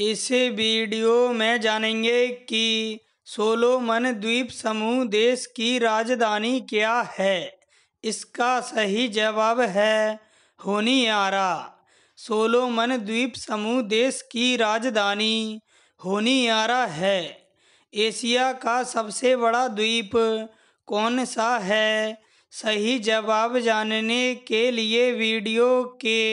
इस वीडियो में जानेंगे कि सोलोमन द्वीप समूह देश की राजधानी क्या है इसका सही जवाब है होनियारा सोलोमन द्वीप समूह देश की राजधानी होनियारा है एशिया का सबसे बड़ा द्वीप कौन सा है सही जवाब जानने के लिए वीडियो के